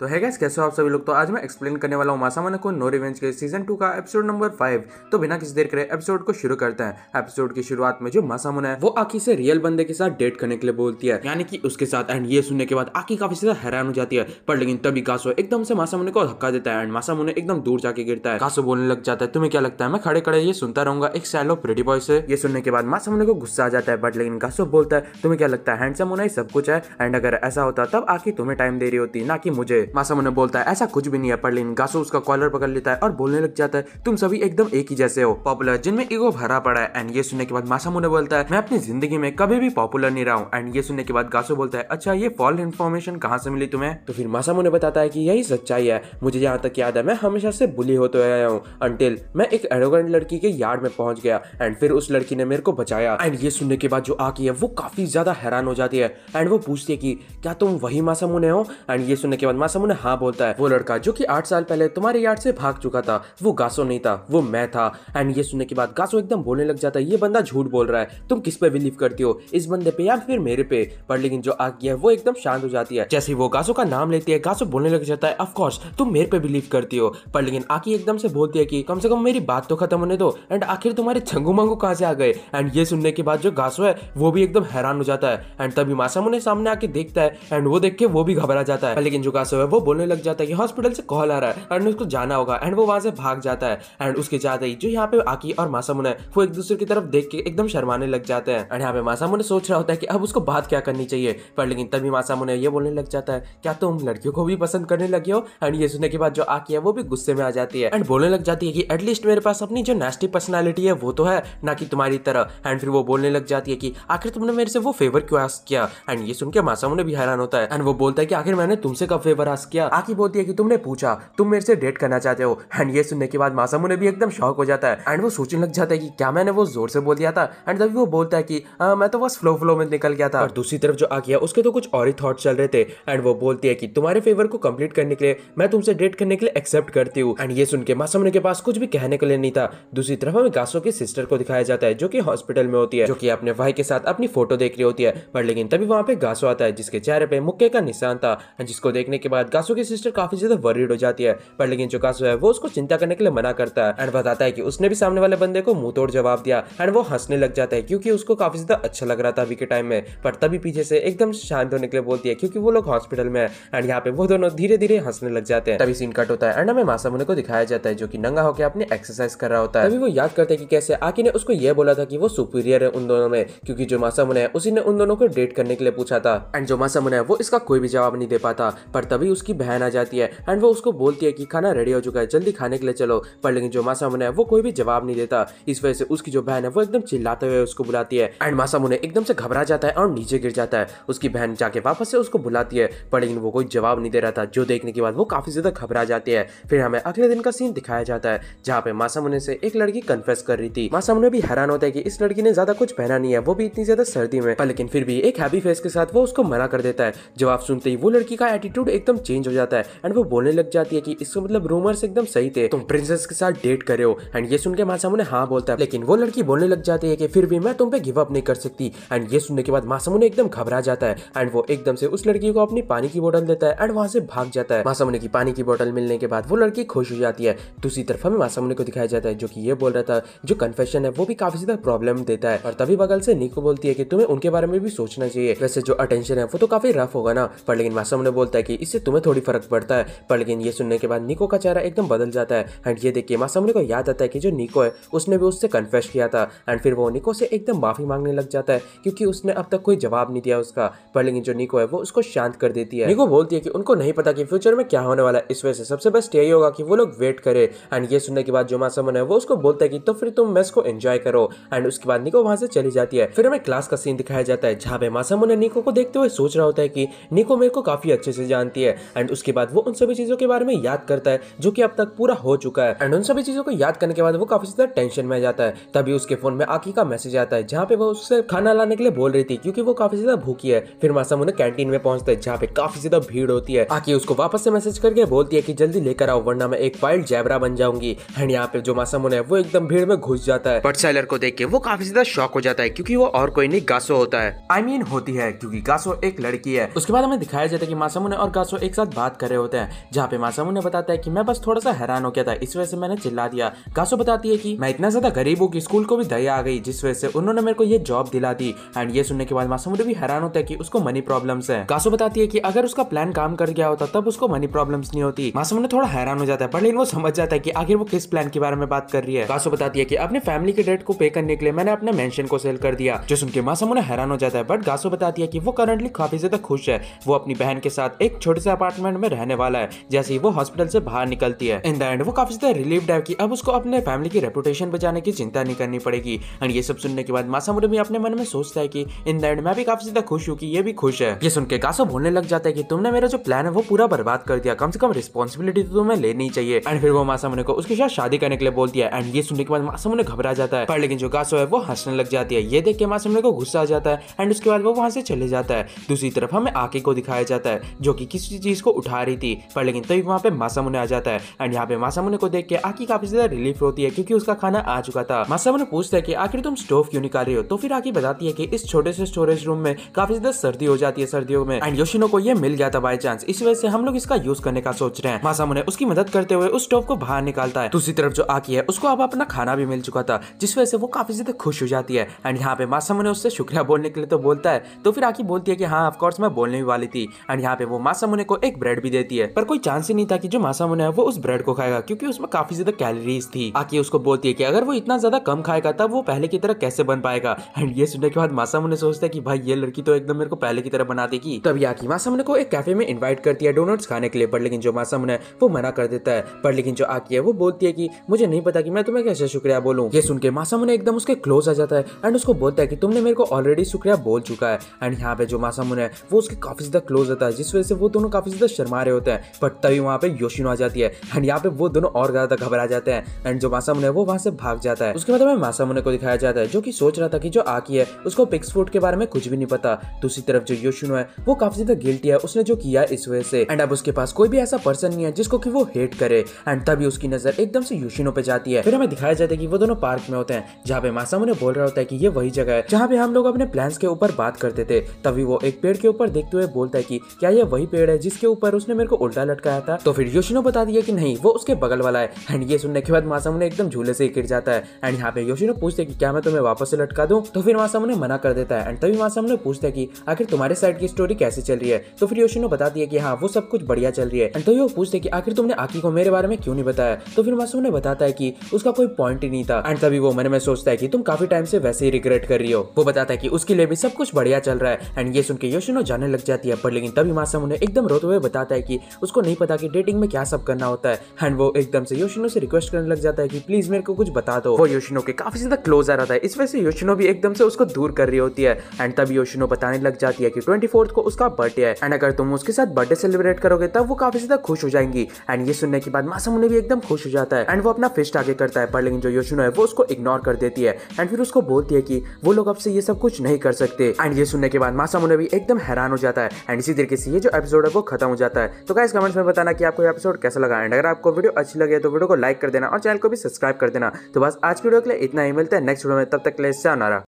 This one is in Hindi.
तो है गैस कैसे हो आप सभी लोग तो आज मैं एक्सप्लेन करने वाला हूँ मासामन को नो रिवेंज के सीजन टू का एपिसोड नंबर फाइव तो बिना किसी देर करे एपिसोड को शुरू करते हैं एपिसोड की शुरुआत में जो मासामन है वो आखिर से रियल बंदे के साथ डेट करने के लिए बोलती है यानी कि उसके साथ एंड ये सुनने के बाद आखिर काफी ज्यादा हैरान हो जाती है पर लेकिन तभी कासो एकदम से मुने को धक्का देता है एंड मुने एकदम दूर जाके गिरता है कासो बोलने लग जाता है तुम्हें क्या लगता है मैं खड़े खड़े ये सुनता रहूंगा एक सैलो प्रेटी बॉय से ये सुनने के बाद मासा मुने को गुस्सा आ जाता है बट लेकिन कासो बोलता है तुम्हें क्या लगता है हैंडसम होना ही सब कुछ है एंड अगर ऐसा होता तब आखिर तुम्हें टाइम दे रही होती ना कि मुझे मासा मासामुने बोलता है ऐसा कुछ भी नहीं है पर लेकिन गासो उसका कॉलर पकड़ लेता है और बोलने लग जाता है तुम सभी एकदम एक ही जैसे हो पॉपुलर जिनमें ईगो भरा पड़ा है एंड ये सुनने के बाद मासा मासामुने बोलता है मैं अपनी जिंदगी में कभी भी पॉपुलर नहीं रहा हूँ एंड ये सुनने के बाद गासो बोलता है अच्छा ये फॉल इन्फॉर्मेशन कहाँ से मिली तुम्हें तो फिर मासा मासामुने बताता है की यही सच्चाई है मुझे यहाँ तक याद है मैं हमेशा से बुली होते आया हूँ अंटिल मैं एक एरोगेंट लड़की के यार्ड में पहुंच गया एंड फिर उस लड़की ने मेरे को बचाया एंड ये सुनने के बाद जो आकी है वो काफी ज्यादा हैरान हो जाती है एंड वो पूछती है कि क्या तुम वही मासा मासामुने हो एंड ये सुनने के बाद मासा उन्हें हाँ बोलता है वो लड़का जो की आठ साल पहले तुम्हारे यार्ड से भाग चुका था वो गासो नहीं था वो मैं था एंड ये सुनने के बाद गासो एकदम बोलने लग जाता है ये बंदा झूठ बोल रहा है तुम किस पे बिलीव करती हो इस बंदे पे या फिर मेरे पे पर लेकिन जो आग है वो एकदम शांत हो जाती है जैसे वो गासो का नाम लेती है गासो बोलने लग जाता है ऑफ कोर्स तुम मेरे पे बिलीव करती हो पर लेकिन आकी एकदम से बोलती है कि कम से कम मेरी बात तो खत्म होने दो एंड आखिर तुम्हारे छंगू मंगू कहाँ से आ गए एंड ये सुनने के बाद जो गासो है वो भी एकदम हैरान हो जाता है एंड तभी मासामो ने सामने आके देखता है एंड वो देख के वो भी घबरा जाता है लेकिन जो गासो है वो बोलने लग जाता है कि हॉस्पिटल से कॉल आ रहा है एंड उसको जाना होगा एंड वो वहाँ से भाग जाता है एंड उसके जाते ही जो यहाँ पे आकी और मासामुन है वो एक दूसरे की तरफ देख के एकदम शर्माने लग जाते हैं एंड यहाँ पे मासामुन सोच रहा होता है कि अब उसको बात क्या करनी चाहिए पर लेकिन तभी मासामुन ये बोलने लग जाता है क्या तुम लड़कियों को भी पसंद करने लगे हो एंड ये सुनने के बाद जो आकी है वो भी गुस्से में आ जाती है एंड बोलने लग जाती है कि एटलीस्ट मेरे पास अपनी जो नेस्टी पर्सनैलिटी है वो तो है ना कि तुम्हारी तरह एंड फिर वो बोलने लग जाती है कि आखिर तुमने मेरे से वो फेवर क्यों आस्क किया एंड ये सुन के मासामुन भी हैरान होता है एंड वो बोलता है कि आखिर मैंने तुमसे कब फेवर आस्क प्रयास किया आकी बोलती है कि तुमने पूछा तुम मेरे से डेट करना चाहते हो एंड ये सुनने के बाद मासामो ने भी एकदम शौक हो जाता है एंड वो सोचने लग जाता है की क्या मैंने वो जोर से बोल दिया था एंड तभी वो बोलता है की मैं तो बस फ्लो फ्लो में निकल गया था और दूसरी तरफ जो आकी है उसके तो कुछ और ही थॉट चल रहे थे एंड वो बोलती है की तुम्हारे फेवर को कम्प्लीट करने के लिए मैं तुमसे डेट करने के लिए एक्सेप्ट करती हूँ एंड ये सुन के मासामो के पास कुछ भी कहने के लिए नहीं था दूसरी तरफ हमें गासो की सिस्टर को दिखाया जाता है जो की हॉस्पिटल में होती है जो की अपने भाई के साथ अपनी फोटो देख रही होती है पर लेकिन तभी वहाँ पे गासो आता है जिसके चेहरे पे मुक्के का निशान था जिसको देखने के बाद बाद कासो की सिस्टर काफी ज्यादा वरीड हो जाती है पर लेकिन जो कासो है वो उसको चिंता करने के लिए मना करता है एंड बताता है कि उसने भी सामने वाले बंदे को मुंह तोड़ जवाब दिया एंड वो हंसने लग जाता है क्योंकि उसको काफी ज्यादा अच्छा लग रहा था अभी के टाइम में पर तभी पीछे से एकदम शांत होने के लिए बोलती है क्योंकि वो लोग हॉस्पिटल में है एंड यहाँ पे वो दोनों धीरे धीरे हंसने लग जाते हैं तभी सीन कट होता है एंड हमें मासा मुने को दिखाया जाता है जो की नंगा होकर अपने एक्सरसाइज कर रहा होता है तभी वो याद करते हैं कि कैसे आकी ने उसको यह बोला था कि वो सुपीरियर है उन दोनों में क्योंकि जो मासा मुने है उसी ने उन दोनों को डेट करने के लिए पूछा था एंड जो मासा मुने है वो इसका कोई भी जवाब नहीं दे पाता पर तभी तभी उसकी बहन आ जाती है एंड वो उसको बोलती है कि खाना रेडी हो चुका है जल्दी खाने के लिए चलो पर लेकिन जो मासा मासामुने है वो कोई भी जवाब नहीं देता इस वजह से उसकी जो बहन है वो एकदम चिल्लाते हुए उसको बुलाती है एंड मासा मासामुने एकदम से घबरा जाता है और नीचे गिर जाता है उसकी बहन जाके वापस से उसको बुलाती है पर लेकिन वो कोई जवाब नहीं दे रहा था जो देखने के बाद वो काफी ज्यादा घबरा जाती है फिर हमें अगले दिन का सीन दिखाया जाता है जहाँ पे मासा मासामुने से एक लड़की कन्फेस कर रही थी मासा मासामुने भी हैरान होता है की इस लड़की ने ज्यादा कुछ पहना नहीं है वो भी इतनी ज्यादा सर्दी में पर लेकिन फिर भी एक हैप्पी फेस के साथ वो उसको मना कर देता है जवाब सुनते ही वो लड़की का एटीट्यूड एकदम चेंज हो जाता है एंड वो बोलने लग जाती है कि इसका मतलब रूमर्स एकदम सही थे तुम प्रिंसेस के साथ डेट करे हो एंड ये सुन के मासामू ने हाँ बोलता है लेकिन वो लड़की बोलने लग जाती है कि फिर भी मैं तुम पे गिव अप नहीं कर सकती एंड ये सुनने के बाद मासामू ने एकदम घबरा जाता है एंड वो एकदम से उस लड़की को अपनी पानी की बोतल देता है एंड वहां से भाग जाता है मासामू की पानी की बोतल मिलने के बाद वो लड़की खुश हो जाती है दूसरी तरफ हमें मासामू को दिखाया जाता है जो की ये बोल रहा था जो कन्फेशन है वो भी काफी ज्यादा प्रॉब्लम देता है और तभी बगल से नीको बोलती है की तुम्हें उनके बारे में भी सोचना चाहिए वैसे जो अटेंशन है वो तो काफी रफ होगा ना पर लेकिन मासामू बोलता है की इससे तुम्हें थोड़ी फर्क पड़ता है पर लेकिन ये सुनने के बाद निको का चेहरा एकदम बदल जाता है एंड ये देख के मासामुने को याद आता है कि जो निको है उसने भी उससे कन्फेस किया था एंड फिर वो निको से एकदम माफ़ी मांगने लग जाता है क्योंकि उसने अब तक कोई जवाब नहीं दिया उसका पर लेकिन जो निको है वो उसको शांत कर देती है निको बोलती है कि उनको नहीं पता कि फ्यूचर में क्या होने वाला है इस वजह से सबसे बेस्ट यही होगा कि वो लोग वेट करें एंड ये सुनने के बाद जो मासामुन है वो उसको बोलता है कि तो फिर तुम मैं को एंजॉय करो एंड उसके बाद निको वहां से चली जाती है फिर हमें क्लास का सीन दिखाया जाता है जहाँ पे मासामुन निको को देखते हुए सोच रहा होता है कि निको मेरे को काफ़ी अच्छे से जानती है एंड उसके बाद वो उन सभी चीज़ों के बारे में याद करता है जो कि अब तक पूरा हो चुका है एंड उन सभी चीज़ों को याद करने के बाद वो काफ़ी ज़्यादा टेंशन में जाता है तभी उसके फोन में आकी का मैसेज आता है जहाँ पे वो उससे खाना लाने के लिए बोल रही थी क्योंकि वो काफ़ी ज़्यादा भूखी है फिर मासम उन्हें कैंटीन में पहुंचता है जहाँ पे काफ़ी ज़्यादा भीड़ होती है आकी उसको वापस से मैसेज करके बोलती है की जल्दी लेकर आओ वरना मैं एक वाइल्ड जैबरा बन जाऊंगी एंड यहाँ पे जो मासम है वो एकदम भीड़ में घुस जाता है बट को देख के वो काफी ज्यादा शॉक हो जाता है क्यूँकी वो और कोई नहीं गासो होता है आई मीन होती है क्यूँकी गासो एक लड़की है उसके बाद हमें दिखाया जाता है मासम उन्हें और गासो एक एक साथ बात कर रहे होते हैं जहाँ पे मासामू ने बताता है कि मैं बस थोड़ा सा हैरान हो गया था इस वजह से मैंने चिल्ला दिया कासो बताती है कि मैं इतना ज्यादा गरीब हूँ कि स्कूल को भी दया आ गई जिस वजह से उन्होंने मेरे को ये जॉब दिला दी एंड ये सुनने के बाद मासामुने भी हैरान होता है की उसको मनी प्रॉब्लम है कासो बताती है की अगर उसका प्लान काम कर गया होता तब उसको मनी प्रॉब्लम नहीं होती मासामुने थोड़ा हैरान हो जाता है पर लेकिन वो समझ जाता है की आखिर वो किस प्लान के बारे में बात कर रही है कासो बताती है की अपने फैमिली के डेट को पे करने के लिए मैंने अपने मेंशन को सेल कर दिया जो सुनकर मासामुने हैरान हो जाता है बट गासो बताती है की वो करंटली काफी ज्यादा खुश है वो अपनी बहन के साथ एक छोटे सा अपार्टमेंट में रहने वाला है जैसे ही वो हॉस्पिटल से बाहर निकलती है इन द एंड वो काफी ज्यादा रिलीव है कि अब उसको अपने फैमिली की रेपुटेशन बचाने की चिंता नहीं करनी पड़ेगी एंड ये सब सुनने के बाद मासा भी अपने मन में सोचता है की इन द एंड मैं भी काफी ज्यादा खुश हूँ की ये भी खुश है ये सुन के कासो बोलने लग जाता है की तुमने मेरा जो प्लान है वो पूरा बर्बाद कर दिया कम से कम रिस्पॉन्सिबिलिटी तो तुम्हें लेनी चाहिए एंड फिर वो मासा मुने को उसके साथ शादी करने के लिए बोलती है एंड ये सुनने के बाद मासा मुने घबरा जाता है पर लेकिन जो कासो है वो हंसने लग जाती है ये देख के मासा मुने को गुस्सा आ जाता है एंड उसके बाद वो वहाँ से चले जाता है दूसरी तरफ हमें आके को दिखाया जाता है जो की किसी चीज चीज को उठा रही थी पर लेकिन तभी वहाँ पे मासामुने आ जाता है एंड यहाँ पे मासामुने को देख के आकी काफी ज्यादा रिलीफ होती है क्योंकि उसका खाना आ चुका था मासामुने पूछता है कि आखिर तुम स्टोव क्यों निकाल रही हो तो फिर आकी बताती है कि इस छोटे से स्टोरेज रूम में काफी ज्यादा सर्दी हो जाती है सर्दियों में एंड योशिनो को ये मिल गया था बाई चांस इस वजह से हम लोग इसका यूज करने का सोच रहे हैं मासामुने उसकी मदद करते हुए उस स्टोव को बाहर निकालता है दूसरी तरफ जो आकी है उसको अब अपना खाना भी मिल चुका था जिस वजह से वो काफी ज्यादा खुश हो जाती है एंड यहाँ पे मासामुने उससे शुक्रिया बोलने के लिए तो बोलता है तो फिर आकी बोलती है की हाँ ऑफकोर्स मैं बोलने वाली थी एंड यहाँ पे वो मासामुने को एक ब्रेड भी देती है पर कोई चांस ही नहीं था कि जो मासा मुना है वो उस ब्रेड को खाएगा क्योंकि उसमें काफी ज्यादा कैलोरीज थी आके उसको बोलती है कि अगर वो इतना ज्यादा कम खाएगा तब वो पहले की तरह कैसे बन पाएगा एंड ये सुनने के बाद मासा मुने सोचता है कि भाई ये लड़की तो एकदम मेरे को पहले की तरह बना देगी तभी आकी मासा मुने को एक कैफे में इन्वाइट करती है डोनट्स खाने के लिए पर लेकिन जो मासा मुना है वो मना कर देता है पर लेकिन जो आकी है वो बोलती है की मुझे नहीं पता की मैं तुम्हें कैसे शुक्रिया बोलूँ ये सुन के मासा मुने एकदम उसके क्लोज आ जाता है एंड उसको बोलता है की तुमने मेरे को ऑलरेडी शुक्रिया बोल चुका है एंड यहाँ पे जो मासा मुने है वो उसके काफी ज्यादा क्लोज आता है जिस वजह से वो दोनों काफी ज्यादा शर्मा रहे होते हैं बट तभी वहाँ पे योशिनो आ जाती है एंड यहाँ पे वो दोनों और ज्यादा घबरा जाते हैं एंड जो मासामुने है वो वहाँ से भाग जाता है उसके बाद हमें मासामुने को दिखाया जाता है जो की सोच रहा था की जो आकी है उसको पिक्स के बारे में कुछ भी नहीं पता दूसरी तरफ जो योशिनो है वो काफी ज्यादा गिल्टी है उसने जो किया इस वजह से एंड अब उसके पास कोई भी ऐसा पर्सन नहीं है जिसको की वो हेट करे एंड तभी उसकी नजर एकदम से योशिनो पे जाती है फिर हमें दिखाया जाता है की वो दोनों पार्क में होते हैं जहाँ पे मासामुने बोल रहा होता है की ये वही जगह है जहाँ पे हम लोग अपने प्लान के ऊपर बात करते थे तभी वो एक पेड़ के ऊपर देखते हुए बोलता है की क्या ये वही पेड़ है जिसके ऊपर उसने मेरे को उल्टा लटकाया था तो फिर योशिनो बता दिया कि नहीं वो उसके बगल वाला है एंड ये सुनने के बाद उन्हें एकदम झूले से गिर जाता है एंड यहाँ पे योशिनो पूछते कि क्या मैं तुम्हें वापस से लटका दूँ तो फिर उन्हें मना कर देता है एंड तभी मासामुने पूछता है कि आखिर तुम्हारे साइड की स्टोरी कैसे चल रही है तो फिर योशिनो बता दिया कि हाँ वो सब कुछ बढ़िया चल रही है एंड तभी वो पूछते कि आखिर तुमने आकी को मेरे बारे में क्यों नहीं बताया तो फिर मासामुने बताता है कि उसका कोई पॉइंट ही नहीं था एंड तभी वो मन में सोचता है कि तुम काफी टाइम से वैसे ही रिग्रेट कर रही हो वो बताता है कि उसके लिए भी सब कुछ बढ़िया चल रहा है एंड ये सुनकर योशिनो जाने लग जाती है पर लेकिन तभी उन्हें एकदम रो तो होते हुए बताता है कि उसको नहीं पता कि डेटिंग में क्या सब करना होता है एंड वो एकदम से योशिनो से रिक्वेस्ट करने लग जाता है कि प्लीज मेरे को कुछ बता दो वो योशिनो के काफी ज्यादा क्लोज आ रहा था इस वजह से योशिनो भी एकदम से उसको दूर कर रही होती है एंड तब योशिनो बताने लग जाती है कि ट्वेंटी को उसका बर्थडे है एंड अगर तुम उसके साथ बर्थडे सेलिब्रेट करोगे तब वो काफी ज्यादा खुश हो जाएंगी एंड ये सुनने के बाद मासामुने भी एकदम खुश हो जाता है एंड वो अपना फिस्ट आगे करता है पर लेकिन जो योशिनो है वो उसको इग्नोर कर देती है एंड फिर उसको बोलती है कि वो लोग अब से ये सब कुछ नहीं कर सकते एंड ये सुनने के बाद मासामुने भी एकदम हैरान हो जाता है एंड इसी तरीके से ये जो एपिसोड है वो खत्म हो जाता है तो गाइस कमेंट्स में बताना कि आपको एपिसोड कैसा लगा एंड अगर आपको वीडियो अच्छी लगे तो वीडियो को लाइक कर देना और चैनल को भी सब्सक्राइब कर देना तो बस आज की वीडियो के लिए इतना ही मिलता है नेक्स्ट वीडियो में तब तक के लिए